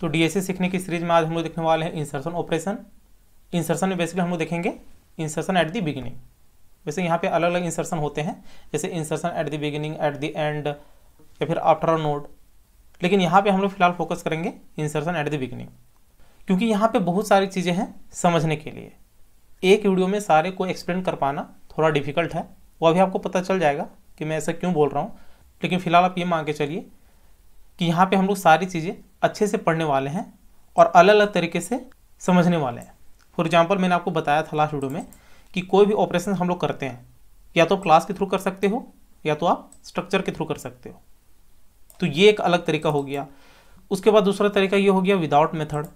तो डीएसए सीखने की सीरीज में आज हम लोग देखने वाले हैं इंसर्सन ऑपरेशन इंसर्सन में बेसिकली हम लोग देखेंगे इंसर्सन एट दी बिगिनिंग वैसे यहाँ पे अलग अलग इंसर्सन होते हैं जैसे insertion at the beginning at the end या फिर आफ्टर अ नोड लेकिन यहाँ पे हम लोग फिलहाल फोकस करेंगे इंसर्सन एट द बिगिनिंग क्योंकि यहाँ पे बहुत सारी चीज़ें हैं समझने के लिए एक वीडियो में सारे को एक्सप्लेन कर पाना थोड़ा डिफिकल्ट है वो अभी आपको पता चल जाएगा कि मैं ऐसा क्यों बोल रहा हूँ लेकिन फिलहाल आप ये मान के चलिए कि यहाँ पे हम लोग सारी चीज़ें अच्छे से पढ़ने वाले हैं और अलग अलग तरीके से समझने वाले हैं फॉर एग्जाम्पल मैंने आपको बताया था लास्ट वीडियो में कि कोई भी ऑपरेशन हम लोग करते हैं या तो क्लास के थ्रू कर सकते हो या तो आप स्ट्रक्चर के थ्रू कर सकते हो तो ये एक अलग तरीका हो गया उसके बाद दूसरा तरीका ये हो गया विदाउट मेथड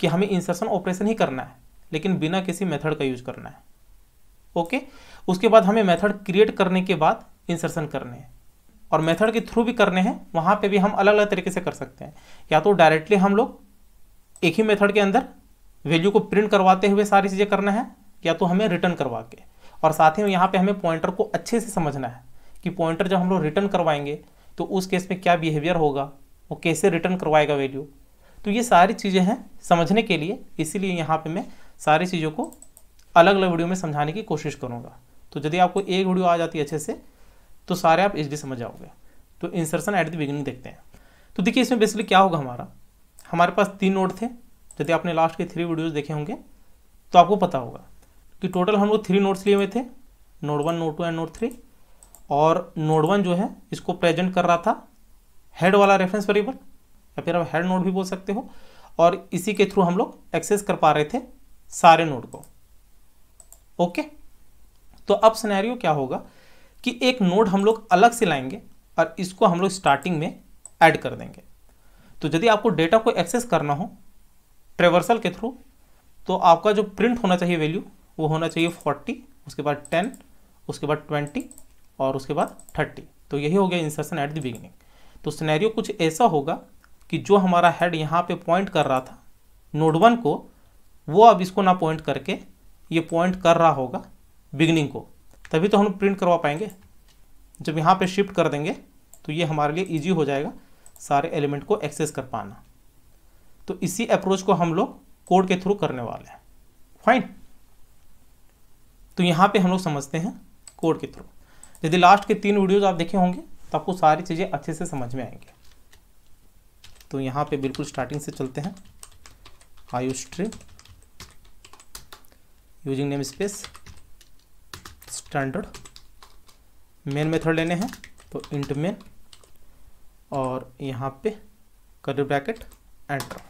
कि हमें इंसर्शन ऑपरेशन ही करना है लेकिन बिना किसी मेथड का यूज करना है ओके उसके बाद हमें मेथड क्रिएट करने के बाद इंसर्शन करने हैं और मेथड के थ्रू भी करने हैं वहाँ पे भी हम अलग अलग तरीके से कर सकते हैं या तो डायरेक्टली हम लोग एक ही मेथड के अंदर वैल्यू को प्रिंट करवाते हुए सारी चीज़ें करना है या तो हमें रिटर्न करवा के और साथ ही यहाँ पे हमें पॉइंटर को अच्छे से समझना है कि पॉइंटर जब हम लोग रिटर्न करवाएंगे तो उस केस में क्या बिहेवियर होगा वो कैसे रिटर्न करवाएगा वैल्यू तो ये सारी चीज़ें हैं समझने के लिए इसीलिए यहाँ पे मैं सारी चीज़ों को अलग अलग वीडियो में समझाने की कोशिश करूँगा तो यदि आपको एक वीडियो आ जाती है अच्छे से तो सारे आप इजली समझ जाओगे तो इंसर्सन एट द बिगिनिंग देखते हैं तो देखिए इसमें बेसिकली क्या होगा हमारा हमारे पास तीन नोट थे यदि आपने लास्ट के थ्री वीडियोज़ देखे होंगे तो आपको पता होगा कि टोटल हम लोग थ्री नोट्स लिए हुए थे node one node two and node three और नोड वन जो है इसको प्रेजेंट कर रहा था हेड वाला रेफरेंस वेरिएबल या फिर आप हेड नोड भी बोल सकते हो और इसी के थ्रू हम लोग एक्सेस कर पा रहे थे सारे नोड को ओके तो अब सिनेरियो क्या होगा कि एक नोड हम लोग अलग से लाएंगे और इसको हम लोग स्टार्टिंग में ऐड कर देंगे तो यदि आपको डेटा को एक्सेस करना हो ट्रेवर्सल के थ्रू तो आपका जो प्रिंट होना चाहिए वैल्यू वो होना चाहिए फोर्टी उसके बाद टेन उसके बाद ट्वेंटी और उसके बाद थर्टी तो यही हो गया इंसर्शन एट द बिगिनिंग तो सिनेरियो कुछ ऐसा होगा कि जो हमारा हेड यहाँ पे पॉइंट कर रहा था नोड वन को वो अब इसको ना पॉइंट करके ये पॉइंट कर रहा होगा बिगनिंग को तभी तो हम प्रिंट करवा पाएंगे जब यहाँ पे शिफ्ट कर देंगे तो ये हमारे लिए इजी हो जाएगा सारे एलिमेंट को एक्सेस कर पाना तो इसी अप्रोच को हम लोग कोड के थ्रू करने वाले हैं फाइन तो यहाँ पे हम लोग समझते हैं कोड के थ्रू यदि लास्ट के तीन वीडियोज आप देखे होंगे तो आपको सारी चीज़ें अच्छे से समझ में आएंगी तो यहाँ पे बिल्कुल स्टार्टिंग से चलते हैं iostream using namespace standard main method लेने हैं तो इंट मेन और यहाँ पे कर्ली ब्रैकेट एंटर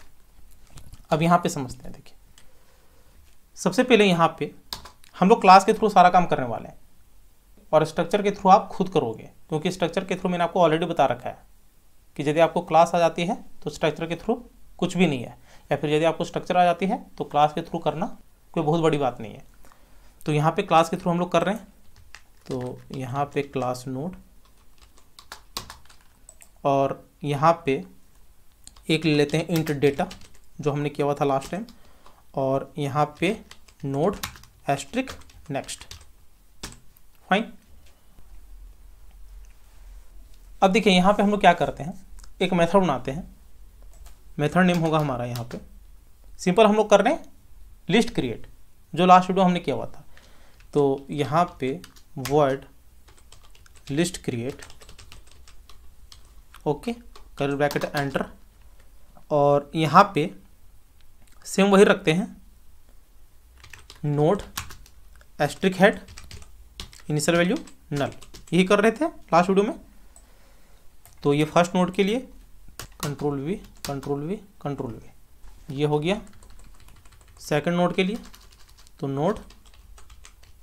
अब यहाँ पे समझते हैं देखिए सबसे पहले यहाँ पे हम लोग क्लास के थ्रू सारा काम करने वाले हैं और स्ट्रक्चर के थ्रू आप खुद करोगे क्योंकि स्ट्रक्चर के थ्रू मैंने आपको ऑलरेडी बता रखा है कि यदि आपको क्लास आ जाती है तो स्ट्रक्चर के थ्रू कुछ भी नहीं है या फिर यदि आपको स्ट्रक्चर आ जाती है तो क्लास के थ्रू करना कोई बहुत बड़ी बात नहीं है तो यहाँ पे क्लास के थ्रू हम लोग कर रहे हैं तो यहाँ पे क्लास नोड और यहाँ पे एक ले लेते हैं इंट डेटा जो हमने किया हुआ था लास्ट टाइम और यहाँ पे नोड एस्ट्रिक नेक्स्ट फाइन अब देखिए यहाँ पे हम लोग क्या करते हैं एक मेथड बनाते हैं मेथड नेम होगा हमारा यहाँ पे सिंपल हम लोग कर रहे हैं लिस्ट क्रिएट जो लास्ट वीडियो हमने किया हुआ था तो यहाँ पे void list create okay curl bracket enter और यहाँ पे सेम वही रखते हैं node asterisk head initial value null यही कर रहे थे लास्ट वीडियो में तो ये फर्स्ट नोट के लिए control V control V control V ये हो गया सेकंड नोट के लिए तो नोट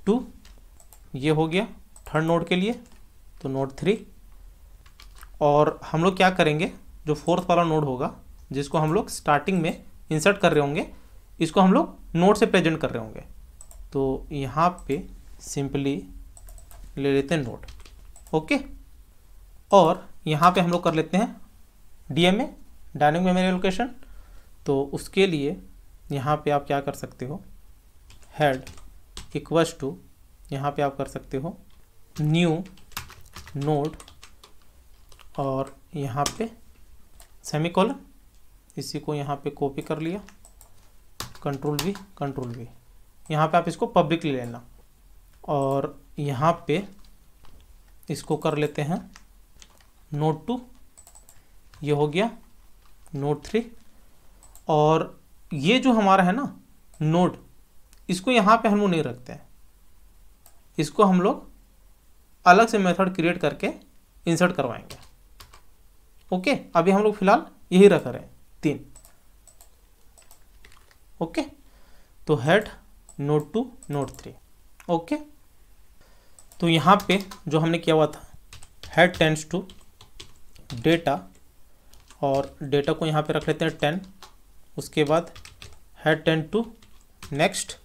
टू ये हो गया थर्ड नोड के लिए तो नोड थ्री और हम लोग क्या करेंगे जो फोर्थ वाला नोड होगा जिसको हम लोग स्टार्टिंग में इंसर्ट कर रहे होंगे इसको हम लोग नोड से प्रेजेंट कर रहे होंगे तो यहाँ पे सिंपली ले लेते हैं नोड ओके और यहाँ पे हम लोग कर लेते हैं D M A dynamic memory location तो उसके लिए यहाँ पे आप क्या कर सकते हो हेड इक्वस टू यहाँ पे आप कर सकते हो न्यू नोड और यहाँ पे सेमिकोलन इसी को यहाँ पे कॉपी कर लिया कंट्रोल भी कंट्रोल भी यहाँ पे आप इसको पब्लिक ले लेना और यहाँ पे इसको कर लेते हैं नोट टू ये हो गया नोट थ्री और ये जो हमारा है ना नोड इसको यहाँ पे हम नहीं रखते हैं इसको हम लोग अलग से मेथड क्रिएट करके इंसर्ट करवाएंगे ओके अभी हम लोग फिलहाल यही रख रहे हैं तीन ओके तो head node two node three okay तो यहाँ पे जो हमने किया हुआ था हेड टेंस टू डेटा और डेटा को यहाँ पे रख लेते हैं टेन उसके बाद हेड टेन टू नेक्स्ट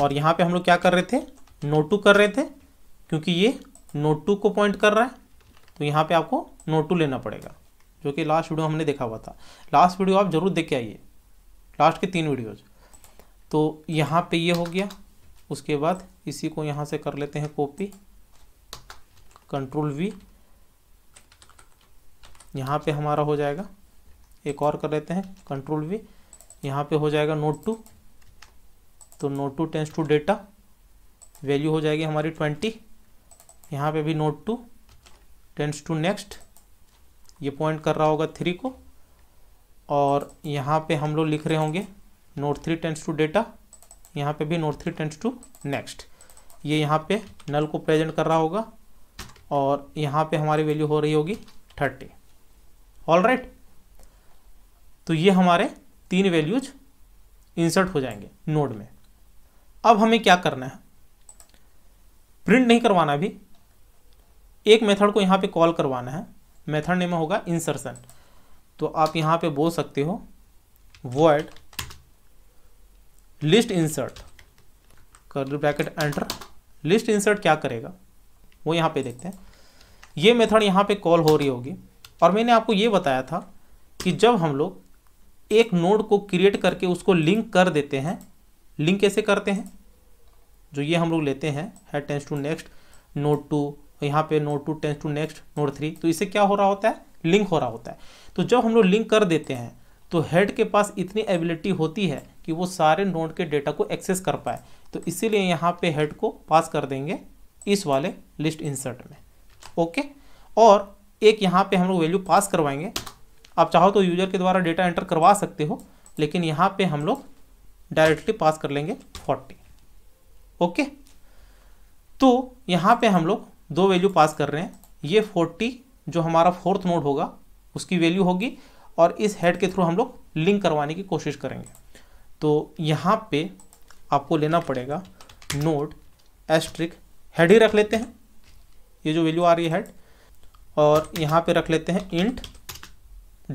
और यहाँ पे हम लोग क्या कर रहे थे नोट टू कर रहे थे क्योंकि ये नोट टू को पॉइंट कर रहा है तो यहाँ पे आपको नोट टू लेना पड़ेगा जो कि लास्ट वीडियो हमने देखा हुआ था लास्ट वीडियो आप ज़रूर देख के आइए लास्ट के तीन वीडियोज तो यहाँ पे ये हो गया उसके बाद इसी को यहाँ से कर लेते हैं कॉपी कंट्रोल वी यहाँ पे हमारा हो जाएगा एक और कर लेते हैं कंट्रोल वी यहाँ पे हो जाएगा नोट टू तो node two tends to data value हो जाएगी हमारी ट्वेंटी यहाँ पे भी node two tends to next ये पॉइंट कर रहा होगा थ्री को और यहाँ पे हम लोग लिख रहे होंगे node three tends to data यहाँ पे भी node three tends to next ये यहाँ पे नल को प्रेजेंट कर रहा होगा और यहाँ पे हमारी वैल्यू हो रही होगी थर्टी ऑल राइट तो ये हमारे तीन वैल्यूज इंसर्ट हो जाएंगे नोड में अब हमें क्या करना है प्रिंट नहीं करवाना अभी एक मेथड को यहाँ पे कॉल करवाना है मेथड नेम होगा इंसर्शन तो आप यहाँ पे बोल सकते हो वर्ड लिस्ट इंसर्ट कर ब्रैकेट एंटर लिस्ट इंसर्ट क्या करेगा वो यहाँ पे देखते हैं ये मेथड यहाँ पे कॉल हो रही होगी और मैंने आपको ये बताया था कि जब हम लोग एक नोड को क्रिएट करके उसको लिंक कर देते हैं लिंक कैसे करते हैं जो ये हम लोग लेते हैं head tends to next node two यहाँ पे node two tends to next node three तो इससे क्या हो रहा होता है लिंक हो रहा होता है तो जब हम लोग लिंक कर देते हैं तो हेड के पास इतनी एबिलिटी होती है कि वो सारे नोट के डेटा को एक्सेस कर पाए तो इसीलिए यहाँ पे हेड को पास कर देंगे इस वाले लिस्ट इंसर्ट में ओके और एक यहाँ पे हम लोग वैल्यू पास करवाएंगे आप चाहो तो यूजर के द्वारा डेटा एंटर करवा सकते हो लेकिन यहाँ पे हम लोग डायरेक्टली पास कर लेंगे फोर्टी ओके तो यहाँ पे हम लोग दो वैल्यू पास कर रहे हैं ये फोर्टी जो हमारा फोर्थ नोड होगा उसकी वैल्यू होगी और इस हेड के थ्रू हम लोग लिंक करवाने की कोशिश करेंगे तो यहाँ पे आपको लेना पड़ेगा नोड एस्ट्रिक हेड ही रख लेते हैं ये जो वैल्यू आ रही है हेड और यहाँ पे रख लेते हैं इंट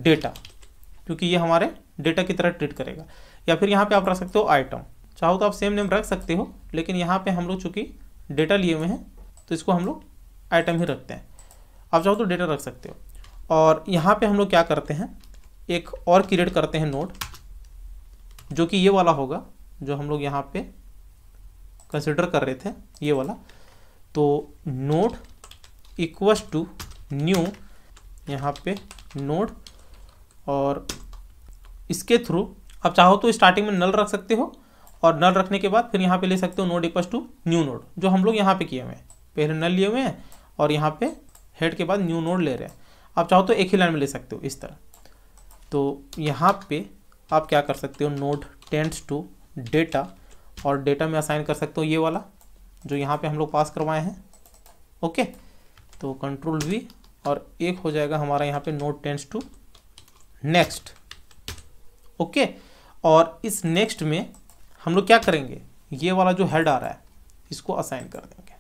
डेटा क्योंकि ये हमारे डेटा की तरह ट्रीट करेगा या फिर यहाँ पे आप रख सकते हो आइटम चाहो तो आप सेम नेम रख सकते हो लेकिन यहाँ पे हम लोग चूँकि डेटा लिए हुए हैं तो इसको हम लोग आइटम ही रखते हैं आप चाहो तो डेटा रख सकते हो और यहाँ पे हम लोग क्या करते हैं एक और क्रिएट करते हैं नोड जो कि ये वाला होगा जो हम लोग यहाँ पे कंसिडर कर रहे थे ये वाला तो नोड इक्वस टू न्यू यहाँ पे नोड और इसके थ्रू आप चाहो तो स्टार्टिंग में नल रख सकते हो और नल रखने के बाद फिर यहाँ पे ले सकते हो node equals to new node जो हम लोग यहाँ पे किए हुए हैं पहले नल लिए हुए हैं और यहाँ पे हेड के बाद न्यू नोड ले रहे हैं आप चाहो तो एक ही लाइन में ले सकते हो इस तरह तो यहाँ पे आप क्या कर सकते हो नोड टेंट्स टू डेटा और डेटा में असाइन कर सकते हो ये वाला जो यहाँ पे हम लोग पास करवाए हैं ओके तो कंट्रोल वी और एक हो जाएगा हमारा यहाँ पे node tends to next okay और इस नेक्स्ट में हम लोग क्या करेंगे ये वाला जो हेड आ रहा है इसको असाइन कर देंगे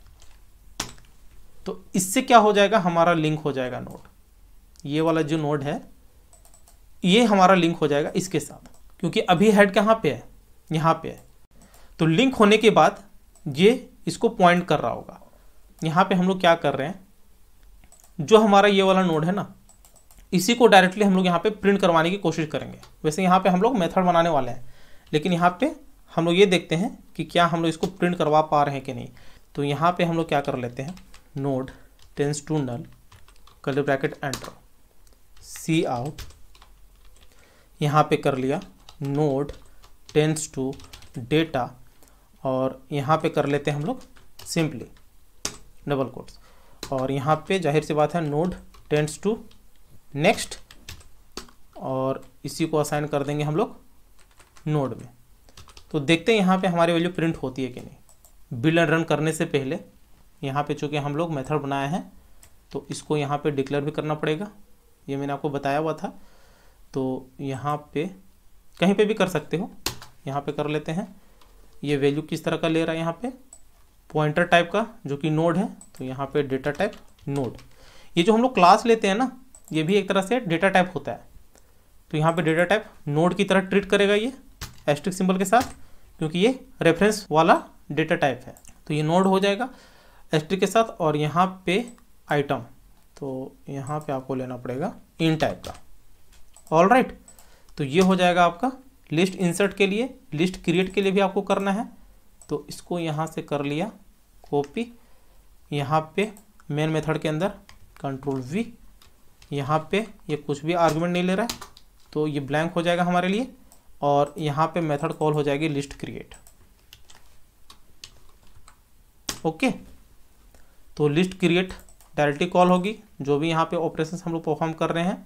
तो इससे क्या हो जाएगा हमारा लिंक हो जाएगा नोड ये वाला जो नोड है ये हमारा लिंक हो जाएगा इसके साथ क्योंकि अभी हेड कहाँ पे है यहाँ पे है तो लिंक होने के बाद ये इसको पॉइंट कर रहा होगा यहाँ पे हम लोग क्या कर रहे हैं जो हमारा ये वाला नोड है ना इसी को डायरेक्टली हम लोग यहाँ पे प्रिंट करवाने की कोशिश करेंगे वैसे यहाँ पे हम लोग मेथड बनाने वाले हैं लेकिन यहाँ पे हम लोग ये देखते हैं कि क्या हम लोग इसको प्रिंट करवा पा रहे हैं कि नहीं तो यहाँ पे हम लोग क्या कर लेते हैं नोड टेंस टू नल कल ब्रैकेट एंटर सी आउट यहाँ पे कर लिया नोड टेंस टू डेटा और यहाँ पे कर लेते हैं हम लोग सिंपली डबल कोट्स और यहाँ पे जाहिर सी बात है नोड टेंस टू नेक्स्ट और इसी को असाइन कर देंगे हम लोग नोड में तो देखते हैं यहाँ पे हमारी वैल्यू प्रिंट होती है कि नहीं बिल्ड एंड रन करने से पहले यहाँ पे चूँकि हम लोग मेथड बनाए हैं तो इसको यहाँ पे डिक्लेयर भी करना पड़ेगा ये मैंने आपको बताया हुआ था तो यहाँ पे कहीं पे भी कर सकते हो यहाँ पे कर लेते हैं ये वैल्यू किस तरह का ले रहा है यहाँ पे पॉइंटर टाइप का जो कि नोड है तो यहाँ पे डेटा टाइप नोड ये जो हम लोग क्लास लेते हैं ना ये भी एक तरह से डेटा टाइप होता है तो यहाँ पे डेटा टाइप नोड की तरह ट्रीट करेगा ये एस्ट्रिक सिंबल के साथ क्योंकि ये रेफरेंस वाला डेटा टाइप है तो ये नोड हो जाएगा एस के साथ और यहाँ पे आइटम तो यहाँ पे आपको लेना पड़ेगा इन टाइप का ऑल राइट right. तो ये हो जाएगा आपका लिस्ट इंसर्ट के लिए लिस्ट क्रिएट के लिए भी आपको करना है तो इसको यहाँ से कर लिया कॉपी यहाँ पे मेन मेथड के अंदर कंट्रोल वी यहाँ पे ये कुछ भी आर्गुमेंट नहीं ले रहा है तो ये ब्लैंक हो जाएगा हमारे लिए और यहाँ पे मेथड कॉल हो जाएगी लिस्ट क्रिएट ओके तो लिस्ट क्रिएट डायरेक्टली कॉल होगी जो भी यहाँ पे ऑपरेशन हम लोग परफॉर्म कर रहे हैं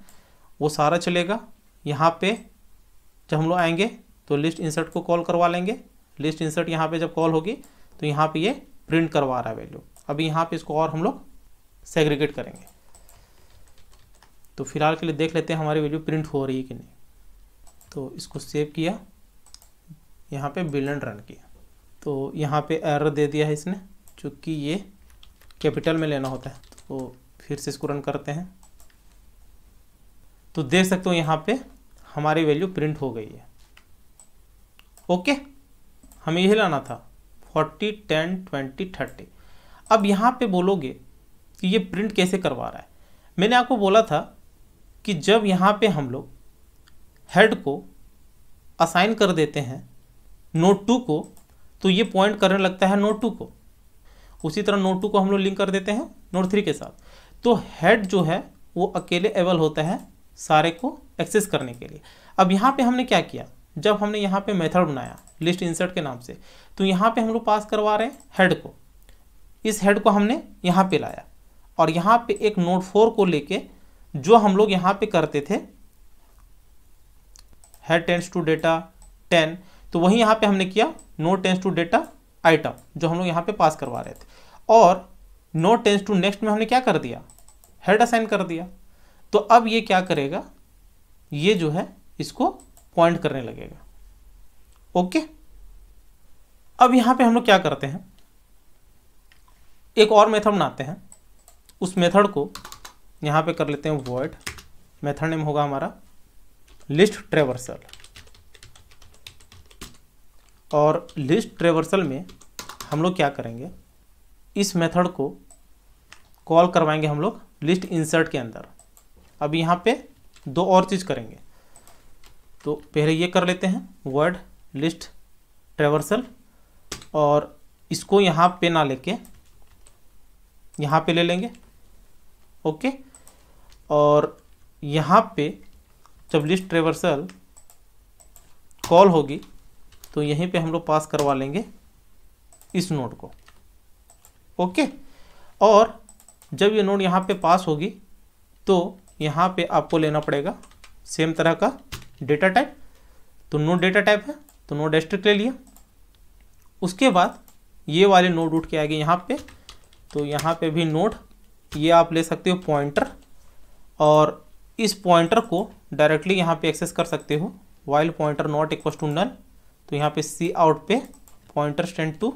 वो सारा चलेगा यहाँ पे जब हम लोग आएंगे तो लिस्ट इंसर्ट को कॉल करवा लेंगे लिस्ट इंसर्ट यहाँ पे जब कॉल होगी तो यहाँ पे ये प्रिंट करवा रहा है वैल्यू अभी यहाँ पे इसको और हम लोग सेग्रीगेट करेंगे तो फिलहाल के लिए देख लेते हैं हमारी वैल्यू प्रिंट हो रही है कि नहीं तो इसको सेव किया यहाँ पे बिलन रन किया तो यहाँ पे एरर दे दिया है इसने चूँकि ये कैपिटल में लेना होता है तो फिर से इसको रन करते हैं तो देख सकते हो यहाँ पे हमारी वैल्यू प्रिंट हो गई है ओके हमें यही लाना था फोर्टी टेन ट्वेंटी थर्टी अब यहाँ पे बोलोगे कि ये प्रिंट कैसे करवा रहा है मैंने आपको बोला था कि जब यहाँ पे हम लोग हेड को असाइन कर देते हैं नोट टू को तो ये पॉइंट करने लगता है नोट टू को उसी तरह नोट टू को हम लोग लिंक कर देते हैं नोट थ्री के साथ तो हेड जो है वो अकेले एबल होता है सारे को एक्सेस करने के लिए अब यहाँ पे हमने क्या किया जब हमने यहाँ पे मेथड बनाया लिस्ट इंसर्ट के नाम से तो यहाँ पे हम लोग पास करवा रहे हैं हेड को इस हेड को हमने यहाँ पे लाया और यहाँ पे एक नोट फोर को लेके जो हम लोग यहाँ पे करते थे है टेंस टू डेटा टेन तो वही यहाँ पे हमने किया node tends to data item जो हम लोग यहाँ पे पास करवा रहे थे और नो टेंस टू नेक्स्ट में हमने क्या कर दिया हेड असाइन कर दिया तो अब ये क्या करेगा ये जो है इसको पॉइंट करने लगेगा ओके अब यहाँ पे हम लोग क्या करते हैं एक और मेथड बनाते हैं उस मेथड को यहाँ पे कर लेते हैं वर्ड मेथड नेम होगा हमारा लिस्ट ट्रेवर्सल और लिस्ट ट्रेवर्सल में हम लोग क्या करेंगे इस मेथड को कॉल करवाएंगे हम लोग लिस्ट इंसर्ट के अंदर अब यहाँ पे दो और चीज़ करेंगे तो पहले ये कर लेते हैं वर्ड लिस्ट ट्रेवर्सल और इसको यहाँ पे ना लेके यहाँ पे ले लेंगे ओके और यहाँ पे जब लिस्ट ट्रेवर्सल कॉल होगी तो यहीं पे हम लोग पास करवा लेंगे इस नोड को ओके और जब ये नोड यहाँ पे पास होगी तो यहाँ पे आपको लेना पड़ेगा सेम तरह का डेटा टाइप तो नोड डेटा टाइप है तो नोड एस्ट्रिक ले लिया उसके बाद ये वाले नोड उठ के गए यहाँ पे तो यहाँ पे भी नोड ये आप ले सकते हो पॉइंटर और इस पॉइंटर को डायरेक्टली यहाँ पे एक्सेस कर सकते हो while pointer not equal to null तो यहाँ पे सी आउट पे पॉइंटर टेंट टू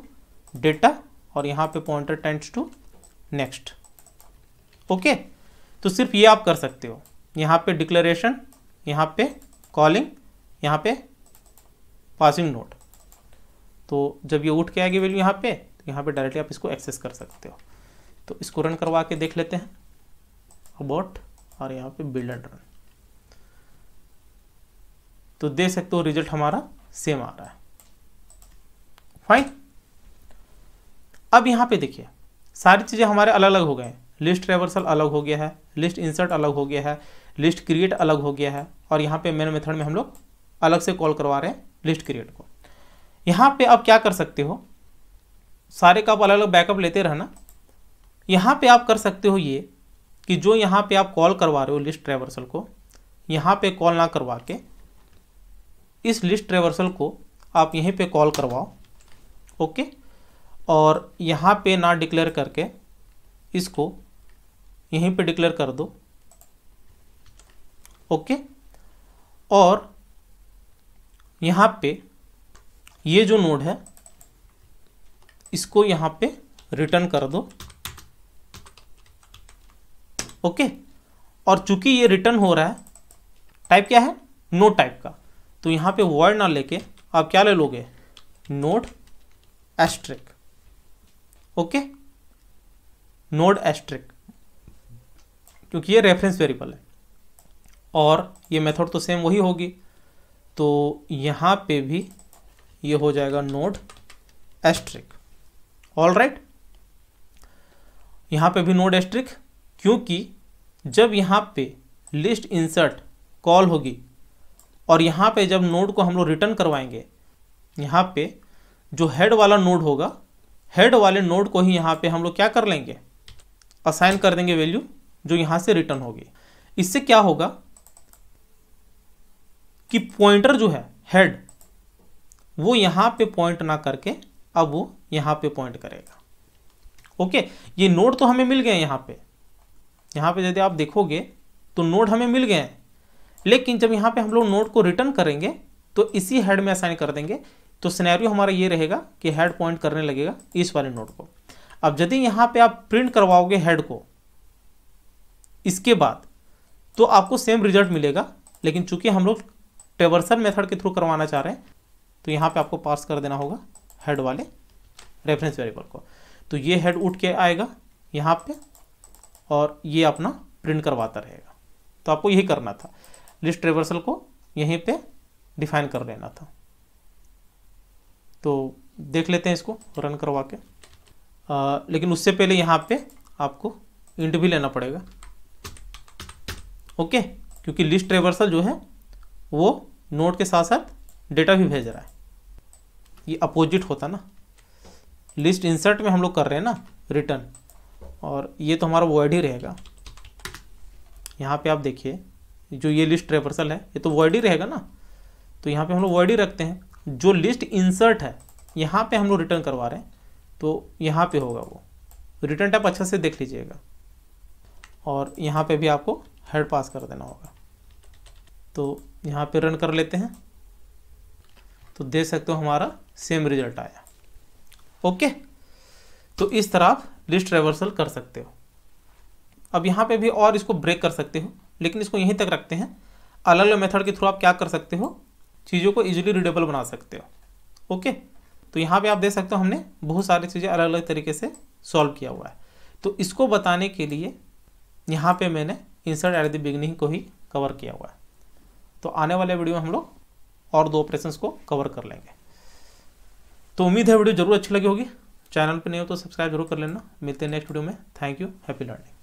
डेटा और यहाँ पे pointer tends to next okay तो सिर्फ ये आप कर सकते हो यहाँ पे डिक्लेरेशन यहाँ पे कॉलिंग यहाँ पे पासिंग नोट तो जब ये उठ के आएगी वैल्यू यहाँ पे तो यहाँ पे डायरेक्टली आप इसको एक्सेस कर सकते हो तो इसको रन करवा के देख लेते हैं अबाउट और यहाँ पे बिल्ड एंड रन तो दे सकते हो रिजल्ट हमारा सेम आ रहा है फाइन अब यहाँ पे देखिए सारी चीज़ें हमारे अलग अलग हो गए लिस्ट रिवर्सल अलग हो गया है लिस्ट इंसर्ट अलग हो गया है लिस्ट क्रिएट अलग हो गया है और यहाँ पे मेन मेथड में हम लोग अलग से कॉल करवा रहे हैं लिस्ट क्रिएट को यहाँ पे आप क्या कर सकते हो सारे का आप अलग अलग बैकअप लेते रहना यहाँ पे आप कर सकते हो ये कि जो यहाँ पे आप कॉल करवा रहे हो लिस्ट ट्रेवर्सल को यहाँ पे कॉल ना करवा के इस लिस्ट ट्रेवर्सल को आप यहीं पे कॉल करवाओ ओके और यहाँ पे ना डिक्लेयर करके इसको यहीं पे डिक्लेयर कर दो ओके और यहाँ पे ये जो नोड है इसको यहाँ पे रिटर्न कर दो ओके और चूंकि ये रिटर्न हो रहा है टाइप क्या है नोट टाइप का तो यहाँ पे वर्ड ना लेके आप क्या ले लोगे node asterisk okay node asterisk क्योंकि ये रेफरेंस वेरिएबल है और ये मेथड तो सेम वही होगी तो यहाँ पे भी ये हो जाएगा नोड एस्ट्रिक ऑल राइट यहाँ पे भी नोड एस्ट्रिक क्योंकि जब यहाँ पे लिस्ट इंसर्ट कॉल होगी और यहाँ पे जब नोड को हम लोग रिटर्न करवाएंगे यहाँ पे जो हेड वाला नोड होगा हेड वाले नोड को ही यहाँ पे हम लोग क्या कर लेंगे असाइन कर देंगे वैल्यू जो यहाँ से रिटर्न होगी इससे क्या होगा कि पॉइंटर जो है हेड वो यहाँ पे पॉइंट ना करके अब वो यहाँ पे पॉइंट करेगा ओके ये नोड तो हमें मिल गए यहाँ पे यहाँ पे यदि आप देखोगे तो नोड हमें मिल गए लेकिन जब यहाँ पे हम लोग नोड को रिटर्न करेंगे तो इसी हेड में असाइन कर देंगे तो सिनेरियो हमारा ये रहेगा कि हेड पॉइंट करने लगेगा इस वाले नोड को अब यदि यहाँ पे आप प्रिंट करवाओगे हेड को इसके बाद तो आपको सेम रिजल्ट मिलेगा लेकिन चूंकि हम लोग ट्रेवर्सल मेथड के थ्रू करवाना चाह रहे हैं तो यहाँ पे आपको पास कर देना होगा हेड वाले रेफरेंस वेरिएबल को तो ये हेड उठ के आएगा यहाँ पे और ये अपना प्रिंट करवाता रहेगा तो आपको यही करना था लिस्ट रिवर्सल को यहीं पे डिफाइन कर लेना था तो देख लेते हैं इसको रन करवा के आ, लेकिन उससे पहले यहाँ पे आपको इंट भी लेना पड़ेगा ओके क्योंकि लिस्ट रिवर्सल जो है वो नोट के साथ साथ डेटा भी भेज रहा है ये अपोजिट होता ना लिस्ट इंसर्ट में हम लोग कर रहे हैं ना रिटर्न और ये तो हमारा वर्ड ही रहेगा यहाँ पे आप देखिए जो ये लिस्ट रेपर्सल है ये तो वर्ड ही रहेगा ना तो यहाँ पे हम लोग वर्ड ही रखते हैं जो लिस्ट इंसर्ट है यहाँ पे हम लोग रिटर्न करवा रहे हैं तो यहाँ पे होगा वो रिटर्न टाइप अच्छा से देख लीजिएगा और यहाँ पे भी आपको हेड पास कर देना होगा तो यहाँ पे रन कर लेते हैं तो देख सकते हो हमारा सेम रिजल्ट आया ओके तो इस तरह आप लिस्ट रिवर्सल कर सकते हो अब यहाँ पे भी और इसको ब्रेक कर सकते हो लेकिन इसको यहीं तक रखते हैं अलग अलग मेथड के थ्रू आप क्या कर सकते हो चीज़ों को इजीली रीडेबल बना सकते हो ओके तो यहाँ पे आप देख सकते हो हमने बहुत सारी चीज़ें अलग अलग तरीके से सॉल्व किया हुआ है तो इसको बताने के लिए यहाँ पे मैंने इंसर्ट एट द बिगनिंग को ही कवर किया हुआ है तो आने वाले वीडियो में हम लोग और दो ऑपरेशन को कवर कर लेंगे तो उम्मीद है वीडियो जरूर अच्छी लगी होगी चैनल पर नहीं हो तो सब्सक्राइब जरूर कर लेना मिलते हैं नेक्स्ट वीडियो में थैंक यू हैप्पी लर्निंग